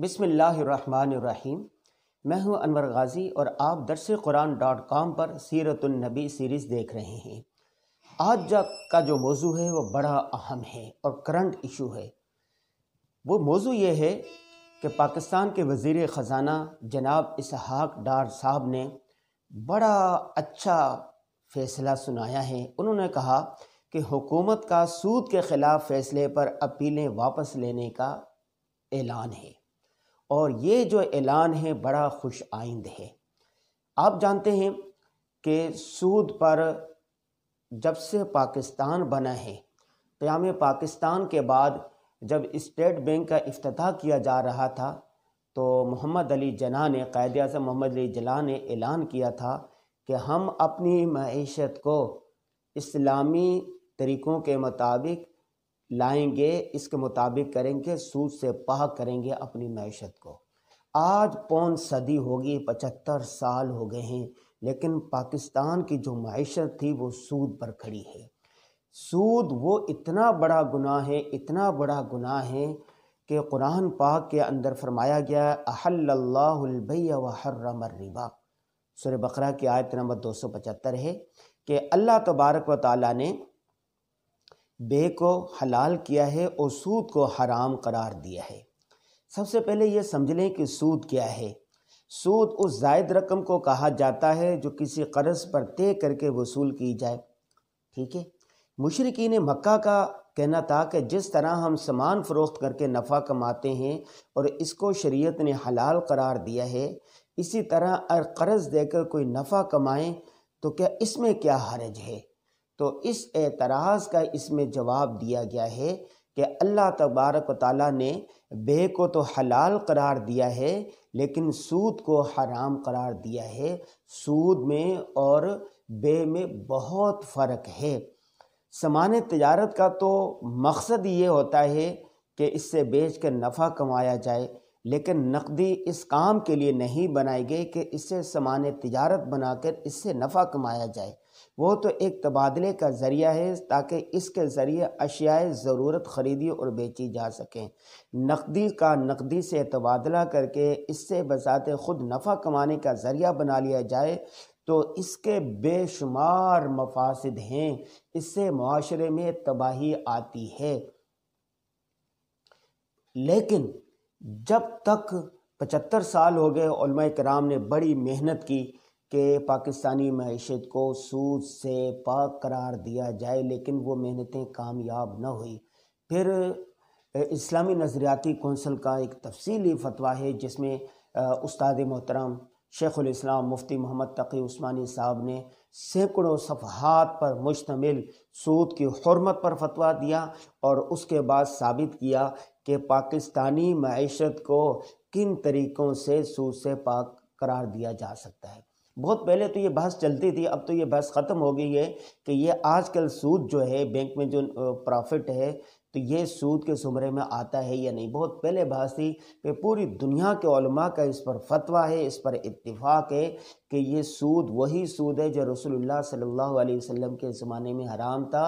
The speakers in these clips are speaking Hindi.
बिसमीम मैं हूं अनवर गाज़ी और आप दरस कुरान डॉट कॉम पर सीरतुलनबी सीरीज़ देख रहे हैं आज जब का जो मौजू है वो बड़ा अहम है और करंट इशू है वो मौजू ये है कि पाकिस्तान के वज़ी ख़जाना जनाब इसहाक डार साहब ने बड़ा अच्छा फ़ैसला सुनाया है उन्होंने कहा कि हुकूमत का सूद के ख़िलाफ़ फ़ैसले पर अपीलें वापस लेने का ऐलान है और ये जो ऐलान है बड़ा खुश आइंद है आप जानते हैं कि सूद पर जब से पाकिस्तान बना है क़्याम पाकिस्तान के बाद जब स्टेट बैंक का अफ्तः किया जा रहा था तो मोहम्मद अली जना ने कायद अजम मोहम्मद अली जना ने ऐलान किया था कि हम अपनी मीशत को इस्लामी तरीक़ों के मुताबिक लाएंगे इसके मुताबिक करेंगे सूद से पाह करेंगे अपनी मैशत को आज पौन सदी होगी पचहत्तर साल हो गए हैं लेकिन पाकिस्तान की जो मैशत थी वो सूद पर खड़ी है सूद वो इतना बड़ा गुनाह है इतना बड़ा गुनाह है कि कुरान पाक के अंदर फरमाया गया अहल्लाबैया वहर्रम सुर बकरा की आयत नंबर दो सौ पचहत्तर है कि अल्लाह तबारक व ताली ने बे को हलाल किया है और सूद को हराम करार दिया है सबसे पहले ये समझ लें कि सूद क्या है सूद उस जायद रकम को कहा जाता है जो किसी कर्ज पर तय करके वसूल की जाए ठीक है मुशरकिन मक्का का कहना था कि जिस तरह हम सामान फ़रोख्त करके नफ़ा कमाते हैं और इसको शरीयत ने हलाल करार दिया है इसी तरह अगर कर्ज़ देकर कोई नफ़ा कमाएं तो क्या इसमें क्या हरज है तो इस एतराज़ का इसमें जवाब दिया गया है कि अल्लाह तबारक ने बे को तो हलाल करार दिया है लेकिन सूद को हराम करार दिया है सूद में और बे में बहुत फ़र्क है सामान तजारत का तो मकसद ये होता है कि इससे बेच कर नफ़ा कमाया जाए लेकिन नकदी इस काम के लिए नहीं बनाई गई कि इससे सामान तजारत बनाकर इससे नफ़ा कमाया जाए वो तो एक तबादले का ज़रिया है ताकि इसके ज़रिए अशियाए ज़रूरत ख़रीदी और बेची जा सकें नकदी का नकदी से तबादला करके इससे बसात ख़ुद नफ़ा कमाने का ज़रिया बना लिया जाए तो इसके बेशुमार मफासद हैं इससे माशरे में तबाही आती है लेकिन जब तक पचहत्तर साल हो गए कराम ने बड़ी मेहनत की कि पाकिस्तानी मीशत को सूद से पाक करार दिया जाए लेकिन वो मेहनतें कामयाब न हुई फिर इस्लामी नज़रियाती कौंसल का एक तफसीली फतवा है जिसमें उस्ताद मोहतरम शेख़ुलस्लाम मुफ्ती मोहम्मद तकी उस्मानी साहब ने सैकड़ों सफहत पर मुश्तमिल सूद की हरमत पर फतवा दिया और उसके बाद साबित किया कि पाकिस्तानी मीशत को किन तरीक़ों से सूद से पाक करार दिया जा सकता है बहुत पहले तो ये बहस चलती थी अब तो ये बहस ख़त्म हो गई है कि ये आजकल सूद जो है बैंक में जो प्रॉफिट है तो ये सूद के सुमरे में आता है या नहीं बहुत पहले बहस थी कि पूरी दुनिया के का इस पर फतवा है इस पर इतफाक़ है कि ये सूद वही सूद है जो रसोल्ला सल्लल्लाहु अलैहि वसल्लम के ज़माने में हराम था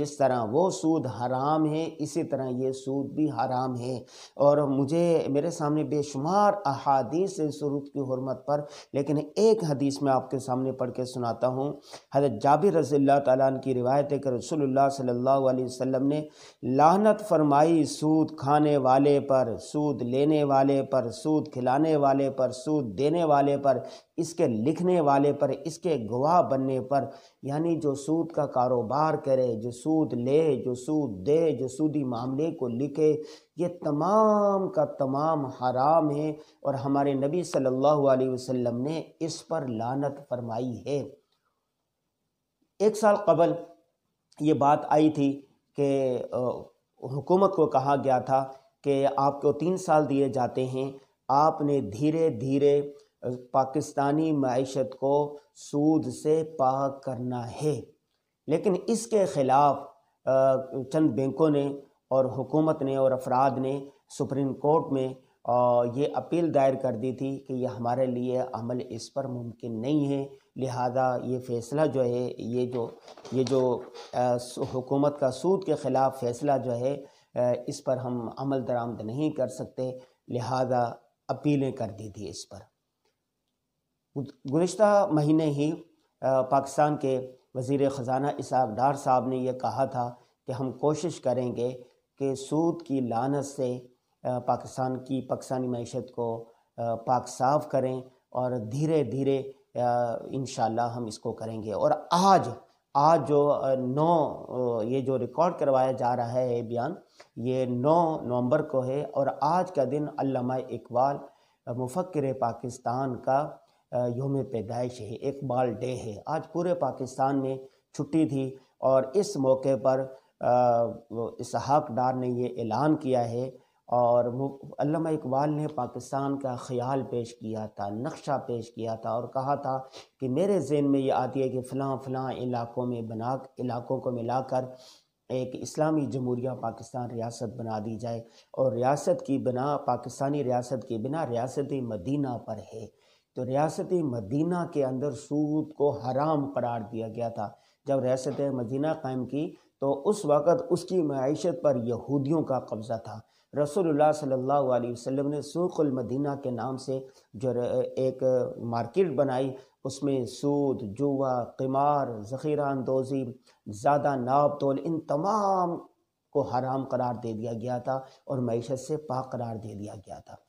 जिस तरह वो सूद हराम है इसी तरह ये सूद भी हराम है और मुझे मेरे सामने बेशुमार अहादीस है सूद की हरमत पर लेकिन एक हदीस में आपके सामने पढ़ के सुनाता हूँ हजरत जाबिर रज़ी तन की रिवायत है कि रसोल्ला सल्ला वसम ने लानत फरमाई सूद खाने वाले पर सूद लेने वाले पर सूद खिलाने वाले पर सूद देने वाले पर इसके लिखने वाले पर इसके गवाह बनने पर यानी जो सूद का कारोबार करे जो सूद ले जो सूद दे जो सूदी मामले को लिखे ये तमाम का तमाम हराम है और हमारे नबी सल्लल्लाहु अलैहि वसल्लम ने इस पर लानत फरमाई है एक साल कबल ये बात आई थी कि हुकूमत को कहा गया था कि आपको तीन साल दिए जाते हैं आपने धीरे धीरे पाकिस्तानी मीशत को सूद से पाक करना है लेकिन इसके ख़िलाफ़ चंद बैंकों ने और हुकूमत ने और अफराद ने सुप्रीम कोर्ट में ये अपील दायर कर दी थी कि यह हमारे लिए अमल इस पर मुमकिन नहीं है लिहाजा ये फ़ैसला जो है ये जो ये जो हुकूमत का सूद के ख़िलाफ़ फ़ैसला जो है इस पर हम अमल दरामद नहीं कर सकते लिहाजा अपीलें कर दी थी इस पर गुज्त महीने ही पाकिस्तान के वजीर ख़जाना इसहाक डार साहब ने यह कहा था कि हम कोशिश करेंगे कि सूद की लानत से पाकिस्तान की पाकिस्तानी मीशत को पाक साफ करें और धीरे धीरे इन हम इसको करेंगे और आज आज जो नौ ये जो रिकॉर्ड करवाया जा रहा है बयान ये नौ नवंबर को है और आज का दिन अल्लामा इकबाल मुफक्र पाकिस्तान का योम पैदाइश है इकबाल डे है आज पूरे पाकिस्तान में छुट्टी थी और इस मौके पर इसहाक डार ने ये ऐलान किया है और इकबाल ने पाकिस्तान का ख्याल पेश किया था नक्शा पेश किया था और कहा था कि मेरे जहन में ये आती है कि फ़लाँ फ़लाँ इलाकों में बना इलाकों को मिलाकर एक इस्लामी जमहूरिया पाकिस्तान रियासत बना दी जाए और रियासत की बना पाकिस्तानी रियासत की बिना रियासत मदीना पर है तो रियासत मदीना के अंदर सूद को हराम करार दिया गया था जब रियासत मदीना कायम की तो उस वक़्त उसकी मीशत पर यहूदियों का कब्ज़ा था रसोल्ला सल्ला वसम ने सूक़ुलमदीना के नाम से जो एक मार्केट बनाई उसमें सूद जुआ क़िमार ज़ख़ीरा अंदोज़ी ज़्यादा नाप तोल इन तमाम को हराम करार दे दिया गया था और मीशत से पाक करार दे दिया गया था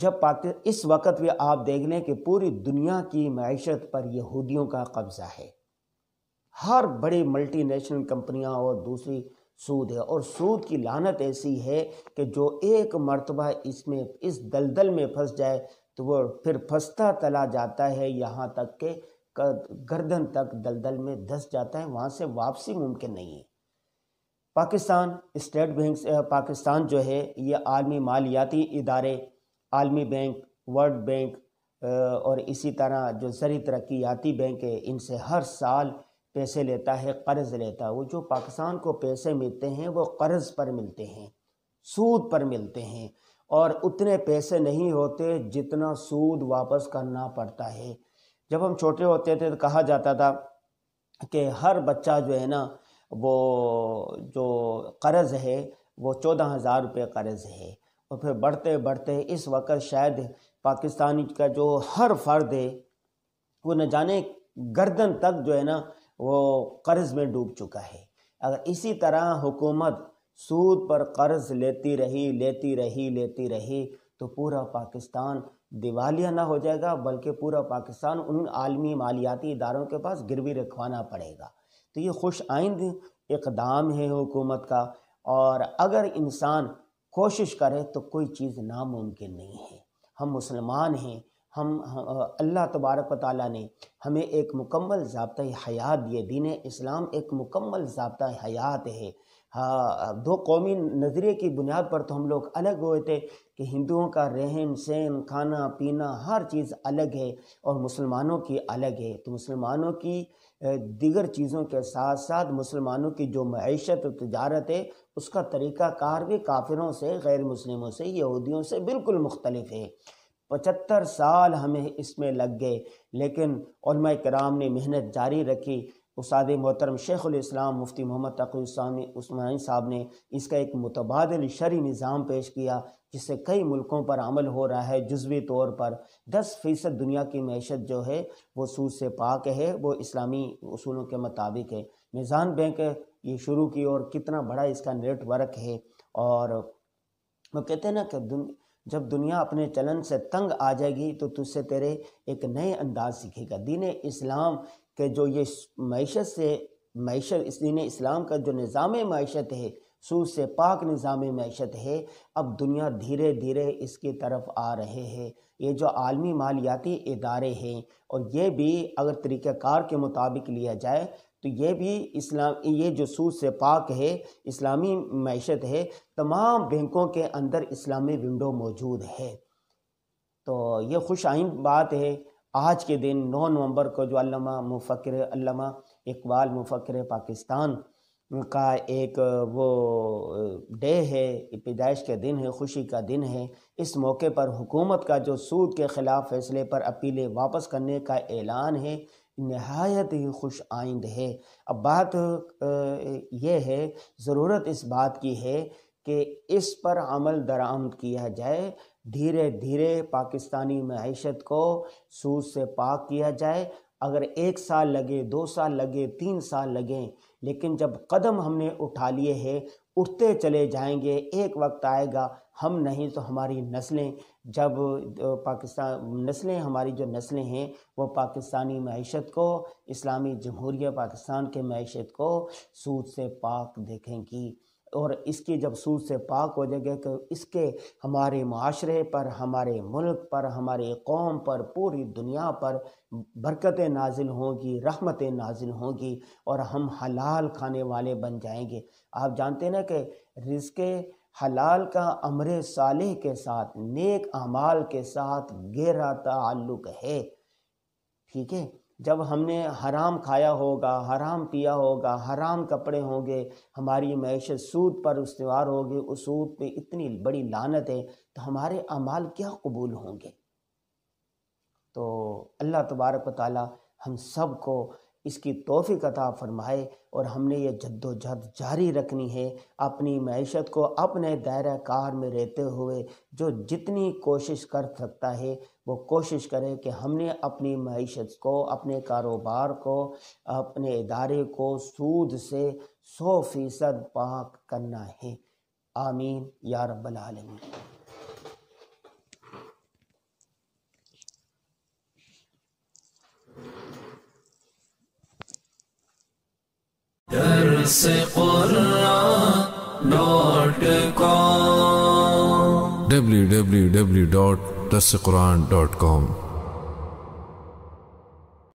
जब पाते इस वक्त भी आप देख लें कि पूरी दुनिया की मीशत पर यहूदियों का कब्ज़ा है हर बड़ी मल्टीनेशनल कंपनियां और दूसरी सूद है और सूद की लानत ऐसी है कि जो एक मरतबा इसमें इस दलदल में फंस जाए तो वो फिर फंसता तला जाता है यहाँ तक के गर्दन तक दलदल में धस जाता है वहाँ से वापसी मुमकिन नहीं है पाकिस्तान स्टेट बैंक पाकिस्तान जो है ये आलमी मालियाती इदारे आलमी बैंक वर्ल्ड बैंक और इसी तरह जो जरी तरक्याती बैंक है इनसे हर साल पैसे लेता है कर्ज़ लेता है वो जो पाकिस्तान को पैसे मिलते हैं वो कर्ज़ पर मिलते हैं सूद पर मिलते हैं और उतने पैसे नहीं होते जितना सूद वापस करना पड़ता है जब हम छोटे होते थे तो कहा जाता था कि हर बच्चा जो है ना वो जो कर्ज़ है वो चौदह हज़ार रुपये कर्ज़ है और फिर बढ़ते बढ़ते इस वक्त शायद पाकिस्तान का जो हर फर्द है वो न जाने गर्दन तक जो है ना वो कर्ज़ में डूब चुका है अगर इसी तरह हुकूमत सूद पर कर्ज़ लेती रही लेती रही लेती रही तो पूरा पाकिस्तान दिवालिया ना हो जाएगा बल्कि पूरा पाकिस्तान उन आलमी मालियाती इदारों के पास गिरवी रखवाना पड़ेगा तो ये खुश आइंद इकदाम है हुकूमत का और अगर इंसान कोशिश करें तो कोई चीज़ नामुमकिन नहीं है हम मुसलमान हैं हम अल्लाह तबारक ताली ने हमें एक मुकम्मल जबता हयात दिए दीन इस्लाम एक मुकम्मल जबता हयात है हाँ दो कौमी नज़रिए की बुनियाद पर तो हम लोग अलग हुए थे कि हिंदुओं का रहन सहन खाना पीना हर चीज़ अलग है और मुसलमानों की अलग है तो मुसलमानों की दिगर चीज़ों के साथ साथ मुसलमानों की जो मीशत और तजारत है उसका तरीक़ाकार भी काफिरों से गैर मुस्लिमों से यहूदियों से बिल्कुल मुख्तलिफ है पचहत्तर साल हमें इसमें लग गए लेकिन कराम ने मेहनत जारी रखी उसाद मोहतरम शेख उम मुफ्ती मोहम्मद तक़ी उस्मानी साहब ने इसका एक मुतबादल शरी निज़ाम पेश किया जिससे कई मुल्कों पर अमल हो रहा है जज्वी तौर पर दस फ़ीसद दुनिया की मीशत जो है वो सूद से पाक है वो इस्लामी असूलों के मुताबिक है निज़ान बैंक ये शुरू की और कितना बड़ा इसका नेटवर्क है और वो कहते हैं ना कि दुन, जब दुनिया अपने चलन से तंग आ जाएगी तो तुझसे तेरे एक नए अंदाज सीखेगा दीन इस्लाम कि जो ये मीशत से मीशत इसलिए इस्लाम का जो निज़ाम मीशत है सूद से पाक निज़ाम मीशत है अब दुनिया धीरे धीरे इसकी तरफ आ रहे हैं ये जो आलमी मालियाती इदारे हैं और ये भी अगर तरीक़ाकार के मुताबिक लिया जाए तो ये भी इस्लाम ये जो सूद से पाक है इस्लामी मीशत है तमाम बैंकों के अंदर इस्लामी विंडो मौजूद है तो ये खुश आइंद बात है आज के दिन 9 नवंबर को जो अल्लामा मुफकर अल्लामा इकबाल मुफकर पाकिस्तान का एक वो डे है पैदाइश का दिन है खुशी का दिन है इस मौके पर हुकूमत का जो सूद के ख़िलाफ़ फैसले पर अपीलें वापस करने का ऐलान है नहायत ही खुश आइंद है अब बात यह है ज़रूरत इस बात की है कि इस पर अमल दरामद किया जाए धीरे धीरे पाकिस्तानी मीशत को सूद से पाक किया जाए अगर एक साल लगे दो साल लगे तीन साल लगें लेकिन जब कदम हमने उठा लिए हैं उठते चले जाएंगे एक वक्त आएगा हम नहीं तो हमारी नस्लें जब पाकिस्तान नस्लें हमारी जो नस्लें हैं वो पाकिस्तानी मीशत को इस्लामी जमहूरिया पाकिस्तान के मीशत को सूद से पाक देखेंगी और इसकी जब सूद से पाक हो जाएगा कि इसके हमारे माशरे पर हमारे मुल्क पर हमारे कौम पर पूरी दुनिया पर बरकतें नाजिल होंगी रहमतें नाजिल होंगी और हम हलाल खाने वाले बन जाएंगे आप जानते ना कि रिज़के हलाल का अमर साले के साथ नेक अमाल के साथ गहरा ताल्लुक़ है ठीक है जब हमने हराम खाया होगा हराम पिया होगा हराम कपड़े होंगे हमारी मैशत सूद पर उसवार होगी उस सूद पे इतनी बड़ी लानत है तो हमारे अमाल क्या कबूल होंगे तो अल्लाह तबारक ताली हम सब को इसकी तोफ़ी कता फरमाए और हमने ये जद्दोजहद जारी रखनी है अपनी मीशत को अपने दायरा कार में रहते हुए जो जितनी कोशिश कर सकता है वो कोशिश करे कि हमने अपनी मीशत को अपने कारोबार को अपने इदारे को सूद से सौ फ़ीसद पाक करना है आमीन या रब्बल आलमीन दर्स कुर्रा dot com W W W dot दर्स कुरान डॉट कॉम